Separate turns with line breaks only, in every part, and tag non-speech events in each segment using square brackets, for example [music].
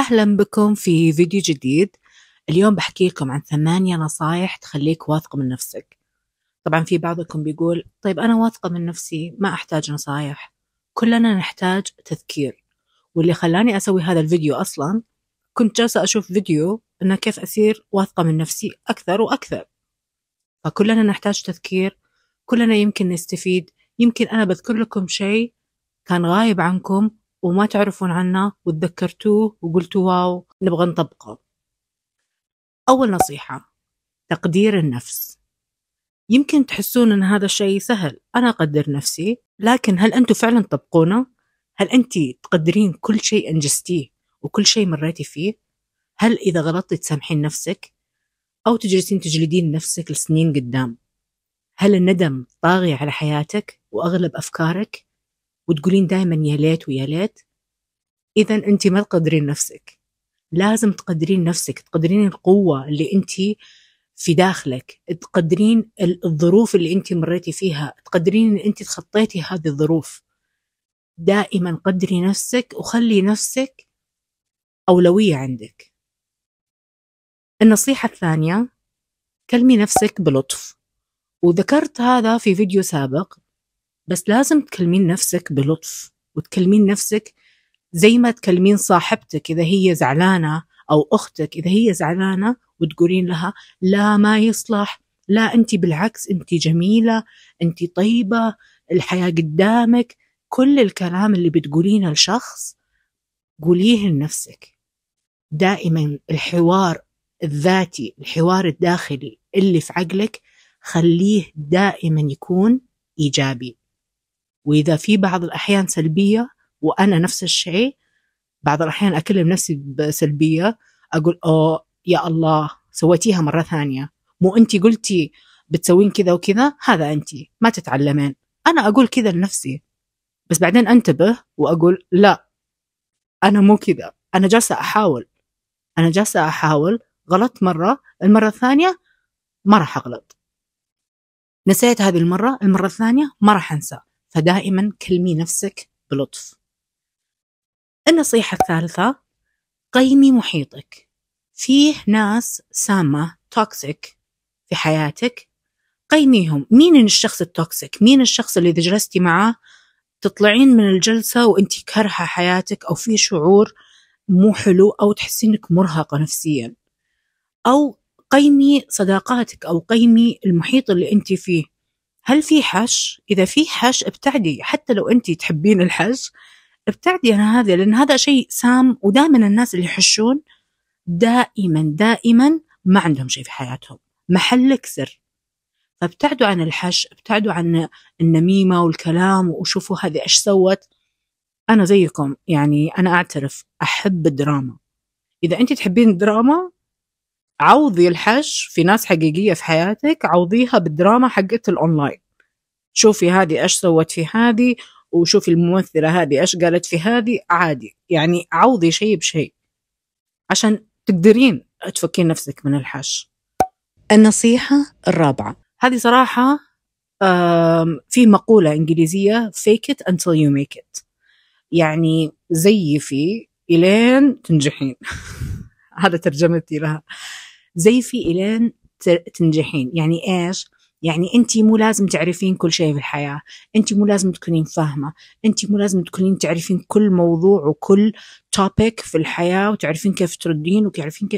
أهلا بكم في فيديو جديد اليوم بحكي لكم عن ثمانية نصايح تخليك واثقة من نفسك طبعا في بعضكم بيقول طيب أنا واثقة من نفسي ما أحتاج نصايح كلنا نحتاج تذكير واللي خلاني أسوي هذا الفيديو أصلا كنت جالسة أشوف فيديو أنه كيف أصير واثقة من نفسي أكثر وأكثر فكلنا نحتاج تذكير كلنا يمكن نستفيد يمكن أنا بذكر لكم شيء كان غايب عنكم وما تعرفون عنه وتذكرتوه وقلتوا واو نبغى نطبقه أول نصيحة تقدير النفس يمكن تحسون أن هذا الشيء سهل أنا أقدر نفسي لكن هل أنتم فعلا تطبقونه؟ هل أنت تقدرين كل شيء أنجزتيه وكل شيء مريتي فيه؟ هل إذا غلطتي تسامحين نفسك؟ أو تجلسين تجلدين نفسك لسنين قدام؟ هل الندم طاغي على حياتك وأغلب أفكارك؟ وتقولين دائما يا ليت ويا ليت اذا انت ما تقدرين نفسك لازم تقدرين نفسك تقدرين القوه اللي انت في داخلك تقدرين الظروف اللي انت مريتي فيها تقدرين ان انت تخطيتي هذه الظروف دائما قدري نفسك وخلي نفسك اولويه عندك النصيحه الثانيه كلمي نفسك بلطف وذكرت هذا في فيديو سابق بس لازم تكلمين نفسك بلطف وتكلمين نفسك زي ما تكلمين صاحبتك إذا هي زعلانة أو أختك إذا هي زعلانة وتقولين لها لا ما يصلح لا أنت بالعكس أنت جميلة أنت طيبة الحياة قدامك كل الكلام اللي بتقولينه لشخص قوليه لنفسك دائما الحوار الذاتي الحوار الداخلي اللي في عقلك خليه دائما يكون ايجابي واذا في بعض الاحيان سلبيه وانا نفس الشيء بعض الاحيان اكلم نفسي بسلبيه اقول اوه يا الله سويتيها مره ثانيه مو انت قلتي بتسوين كذا وكذا هذا انت ما تتعلمين انا اقول كذا لنفسي بس بعدين انتبه واقول لا انا مو كذا انا جالسه احاول انا جالسه احاول غلطت مره المره الثانيه ما راح اغلط نسيت هذه المره المره الثانيه ما راح انسى فدائما كلمي نفسك بلطف النصيحة الثالثة قيمي محيطك فيه ناس سامة توكسيك في حياتك قيميهم مين الشخص التوكسيك مين الشخص اللي إذا جلستي معاه تطلعين من الجلسة وأنت كارهة حياتك أو في شعور مو حلو أو تحسين إنك مرهقة نفسيا أو قيمي صداقاتك أو قيمي المحيط اللي أنت فيه هل في حش اذا في حش ابتعدي حتى لو انت تحبين الحش ابتعدي عن هذا لان هذا شيء سام ودائما الناس اللي يحشون دائما دائما ما عندهم شيء في حياتهم محلك سر فابتعدوا عن الحش ابتعدوا عن النميمه والكلام وشوفوا هذه ايش سوت انا زيكم يعني انا اعترف احب الدراما اذا انت تحبين الدراما عوضي الحش في ناس حقيقية في حياتك عوضيها بالدراما حقت الأونلاين شوفي هذه إيش سوت في هذه وشوفي الممثلة هذه إيش قالت في هذه عادي يعني عوضي شيء بشيء عشان تقدرين تفكين نفسك من الحش النصيحة الرابعة هذه صراحة في مقولة إنجليزية fake it until you make it يعني زيفي إلين تنجحين [laughs] هذا ترجمتي لها زي في الين تنجحين يعني ايش يعني انت مو لازم تعرفين كل شيء في الحياه انت مو لازم تكونين فاهمه انت مو لازم تكونين تعرفين كل موضوع وكل توبيك في الحياه وتعرفين كيف تردين وتعرفين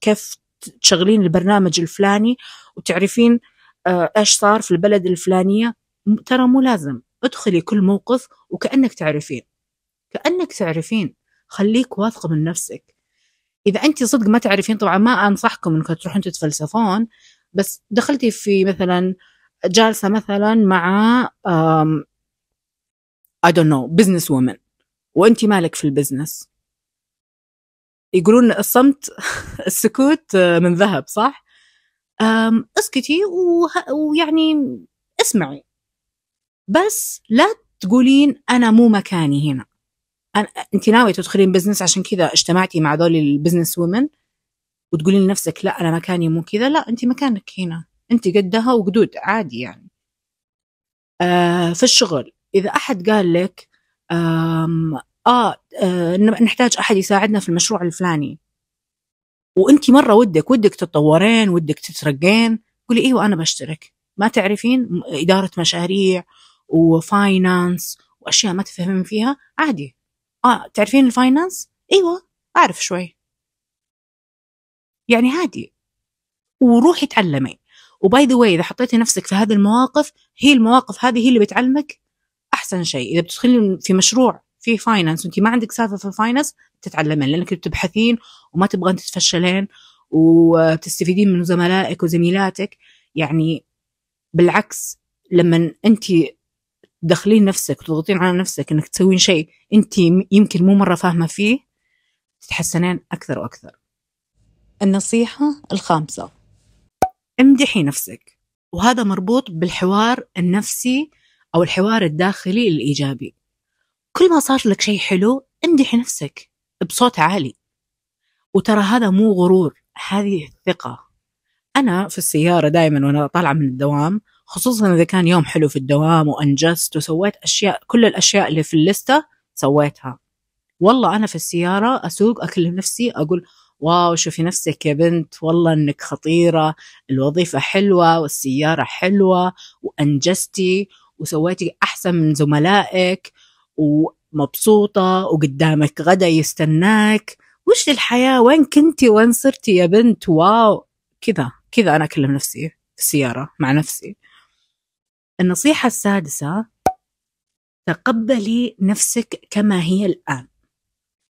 كيف تشغلين البرنامج الفلاني وتعرفين آه، ايش صار في البلد الفلانيه ترى مو لازم ادخلي كل موقف وكانك تعرفين كانك تعرفين خليك واثقه من نفسك اذا انت صدق ما تعرفين طبعا ما انصحكم انكم تروحون تتفلسفون بس دخلتي في مثلا جالسه مثلا مع اي دونت نو بزنس وومن وانت مالك في البزنس يقولون الصمت [laughs] السكوت آه، من ذهب صح اسكتي ويعني اسمعي بس لا تقولين انا مو مكاني هنا أنا انت ناويه تدخلين بزنس عشان كذا اجتمعتي مع ذول البزنس وومن وتقولين لنفسك لا انا مكاني مو كذا لا انت مكانك هنا انت قدها وقدود عادي يعني آه في الشغل اذا احد قال لك آه, آه, آه نحتاج احد يساعدنا في المشروع الفلاني وانت مره ودك ودك تتطورين ودك تترقين قولي ايوه انا بشترك ما تعرفين اداره مشاريع وفاينانس واشياء ما تفهمين فيها عادي اه تعرفين الفاينانس ايوه اعرف شوي يعني عادي وروحي اتعلمي وباي ذا واي اذا حطيتي نفسك في هذه المواقف هي المواقف هذه هي اللي بتعلمك احسن شيء اذا بتدخلين في مشروع في فاينانس وانت ما عندك سالفه في الفاينانس تتعلمين لانك بتبحثين وما تبغين تتفشلين وبتستفيدين من زملائك وزميلاتك يعني بالعكس لما انت تدخلين نفسك وتضغطين على نفسك انك تسوين شيء انت يمكن مو مره فاهمه فيه تتحسنين اكثر واكثر النصيحه الخامسه امدحي نفسك وهذا مربوط بالحوار النفسي او الحوار الداخلي الايجابي كل ما صار لك شيء حلو امدحي نفسك بصوت عالي وترى هذا مو غرور هذه الثقه انا في السياره دائما وانا طالعه من الدوام خصوصا اذا كان يوم حلو في الدوام وانجزت وسويت اشياء كل الاشياء اللي في اللسته سويتها والله انا في السياره اسوق اكلم نفسي اقول واو شوفي نفسك يا بنت والله انك خطيره الوظيفه حلوه والسياره حلوه وانجزتي وسويتي احسن من زملائك ومبسوطه وقدامك غدا يستناك وش الحياه وين كنتي وين صرتي يا بنت واو كذا كذا انا اكلم نفسي في السياره مع نفسي النصيحة السادسة تقبلي نفسك كما هي الآن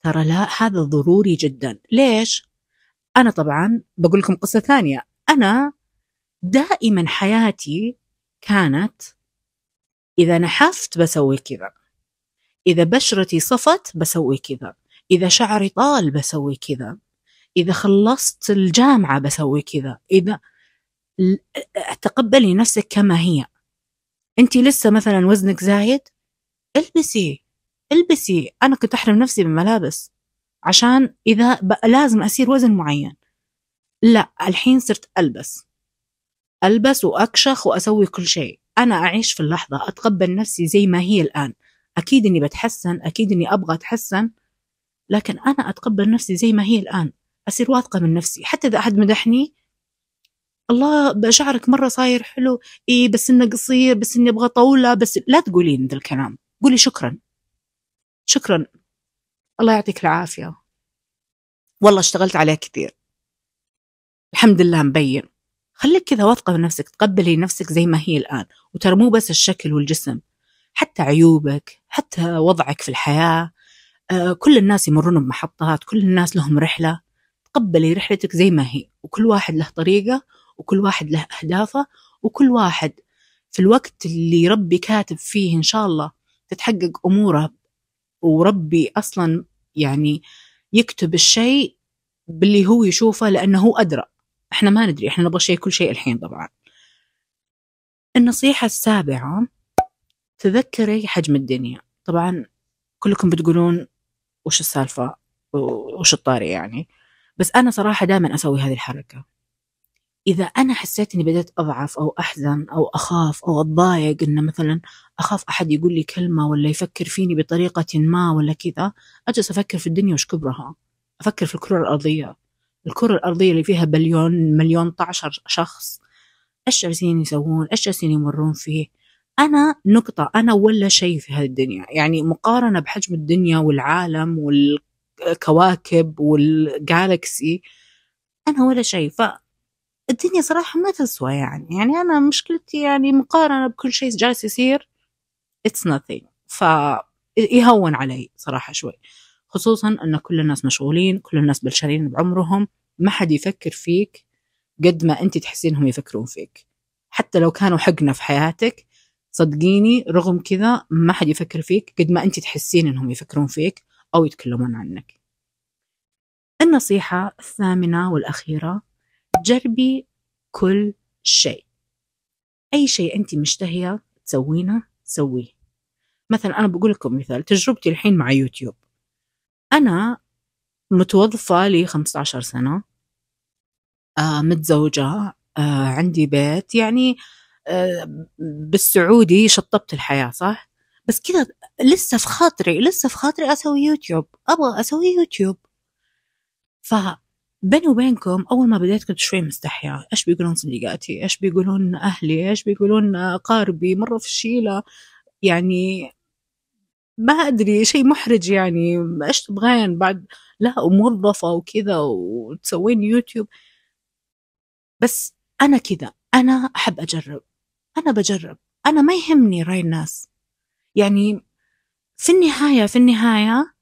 ترى لا هذا ضروري جدا ليش؟ أنا طبعا بقول لكم قصة ثانية أنا دائما حياتي كانت إذا نحفت بسوي كذا إذا بشرتي صفت بسوي كذا إذا شعري طال بسوي كذا إذا خلصت الجامعة بسوي كذا إذا تقبلي نفسك كما هي انت لسه مثلا وزنك زايد البسي البسي انا كنت احرم نفسي بالملابس عشان اذا بقى لازم اسير وزن معين لا الحين صرت البس البس واكشخ واسوي كل شيء انا اعيش في اللحظه اتقبل نفسي زي ما هي الان اكيد اني بتحسن اكيد اني ابغى اتحسن لكن انا اتقبل نفسي زي ما هي الان اصير واثقه من نفسي حتى اذا احد مدحني الله شعرك مره صاير حلو اي بس انه قصير بس اني ابغى طوله بس لا تقولين ذا الكلام قولي شكرا شكرا الله يعطيك العافيه والله اشتغلت عليه كثير الحمد لله مبين خليك كذا واثقه بنفسك تقبلي نفسك زي ما هي الان وترى مو بس الشكل والجسم حتى عيوبك حتى وضعك في الحياه آه كل الناس يمرون بمحطات كل الناس لهم رحله تقبلي رحلتك زي ما هي وكل واحد له طريقه وكل واحد له أهدافه وكل واحد في الوقت اللي ربي كاتب فيه إن شاء الله تتحقق أموره وربي أصلا يعني يكتب الشيء باللي هو يشوفه لأنه هو أدرى احنا ما ندري احنا نبغى شيء كل شيء الحين طبعا النصيحة السابعة تذكري حجم الدنيا طبعا كلكم بتقولون وش السالفة وش الطاري يعني بس أنا صراحة دائما أسوي هذه الحركة إذا أنا حسيت إني بدأت أضعف أو أحزن أو أخاف أو أتضايق إنه مثلا أخاف أحد يقول لي كلمة ولا يفكر فيني بطريقة ما ولا كذا أجلس أفكر في الدنيا وش كبرها أفكر في الكرة الأرضية الكرة الأرضية اللي فيها بليون مليون طعشر شخص إيش جالسين يسوون إيش جالسين يمرون فيه أنا نقطة أنا ولا شيء في هذه الدنيا يعني مقارنة بحجم الدنيا والعالم والكواكب والجالكسي أنا ولا شيء ف الدنيا صراحة ما تسوى يعني يعني أنا مشكلتي يعني مقارنة بكل شيء جالس يصير it's nothing ف يهون علي صراحة شوي خصوصا أن كل الناس مشغولين كل الناس بلشانين بعمرهم ما حد يفكر فيك قد ما أنت تحسينهم يفكرون فيك حتى لو كانوا حقنا في حياتك صدقيني رغم كذا ما حد يفكر فيك قد ما أنت تحسين أنهم يفكرون فيك أو يتكلمون عنك النصيحة الثامنة والأخيرة جربي كل شيء أي شيء أنت مشتهية تسوينه سويه مثلا أنا بقول لكم مثال تجربتي الحين مع يوتيوب أنا متوظفة لي 15 سنة آه متزوجة آه عندي بيت يعني آه، بالسعودي شطبت الحياة صح بس كذا لسه في خاطري لسه في خاطري أسوي يوتيوب أبغى أسوي يوتيوب ف بيني وبينكم أول ما بديت كنت شوي مستحية إيش بيقولون صديقاتي إيش بيقولون أهلي إيش بيقولون أقاربي مرة في الشيلة يعني ما أدري شيء محرج يعني إيش تبغين بعد لا وموظفة وكذا وتسوين يوتيوب بس أنا كذا أنا أحب أجرب أنا بجرب أنا ما يهمني رأي الناس يعني في النهاية في النهاية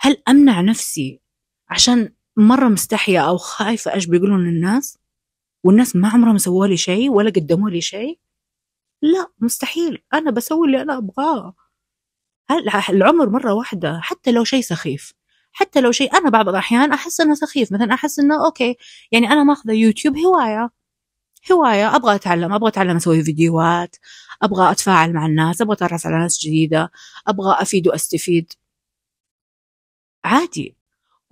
هل أمنع نفسي عشان مرة مستحية أو خايفة إيش بيقولون الناس والناس ما عمرهم سووا لي شيء ولا قدموا لي شيء لا مستحيل أنا بسوي اللي أنا أبغاه العمر مرة واحدة حتى لو شيء سخيف حتى لو شيء أنا بعض الأحيان أحس إنه سخيف مثلا أحس إنه أوكي يعني أنا ماخذة يوتيوب هواية هواية أبغى أتعلم أبغى أتعلم أسوي فيديوهات أبغى أتفاعل مع الناس أبغى أتعرف على ناس جديدة أبغى أفيد وأستفيد عادي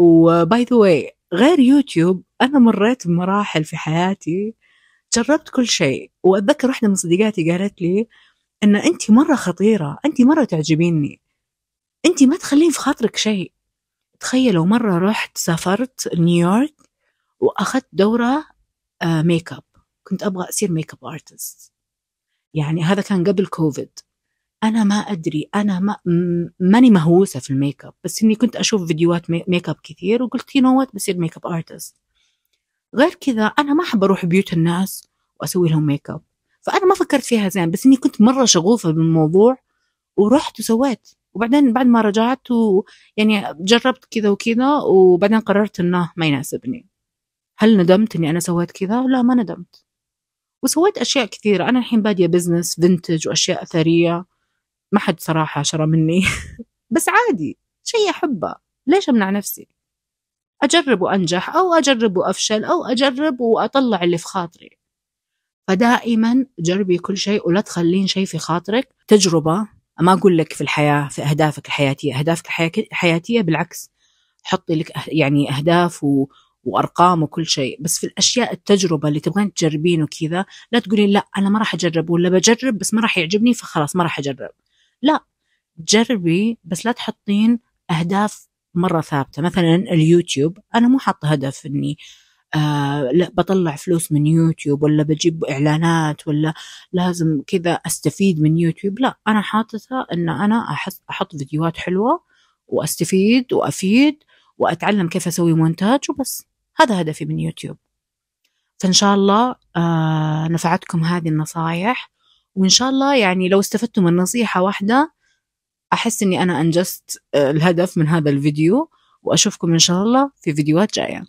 وباي ذا واي غير يوتيوب انا مريت بمراحل في حياتي جربت كل شيء واتذكر واحده من صديقاتي قالت لي ان انت مره خطيره انت مره تعجبيني انت ما تخلين في خاطرك شيء تخيلوا مره رحت سافرت نيويورك واخذت دوره ميك آه، اب كنت ابغى اصير ميك اب ارتست يعني هذا كان قبل كوفيد انا ما ادري انا ما ماني مهووسه في الميك اب بس اني كنت اشوف فيديوهات ميك اب كثير وقلت يو نو وات بصير ميك اب ارتست غير كذا انا ما احب اروح بيوت الناس واسوي لهم ميك اب فانا ما فكرت فيها زين بس اني كنت مره شغوفه بالموضوع ورحت وسويت وبعدين بعد ما رجعت ويعني جربت كذا وكذا وبعدين قررت انه ما يناسبني هل ندمت اني انا سويت كذا لا ما ندمت وسويت اشياء كثيره انا الحين باديه بزنس فينتج واشياء اثريه ما حد صراحة شرى مني [laughs] بس عادي شيء أحبه ليش أمنع نفسي أجرب وأنجح أو أجرب وأفشل أو أجرب وأطلع اللي في خاطري فدائما جربي كل شيء ولا تخلين شيء في خاطرك تجربة ما أقول لك في الحياة في أهدافك الحياتية أهدافك الحياتية بالعكس حطي لك أه-، يعني أهداف و... وارقام وكل شيء بس في الاشياء التجربه اللي تبغين تجربين وكذا لا تقولين لا انا ما راح اجرب ولا بجرب بس ما راح يعجبني فخلاص ما راح اجرب لا جربي بس لا تحطين اهداف مره ثابته مثلا اليوتيوب انا مو حاطه هدف اني آه لا بطلع فلوس من يوتيوب ولا بجيب اعلانات ولا لازم كذا استفيد من يوتيوب لا انا حاطتها ان انا أحس احط فيديوهات حلوه واستفيد وافيد واتعلم كيف اسوي مونتاج وبس هذا هدفي من يوتيوب فان شاء الله آه نفعتكم هذه النصايح وان شاء الله يعني لو استفدتوا من نصيحه واحده احس اني انا انجزت آه، الهدف من هذا الفيديو واشوفكم ان شاء الله في فيديوهات جايه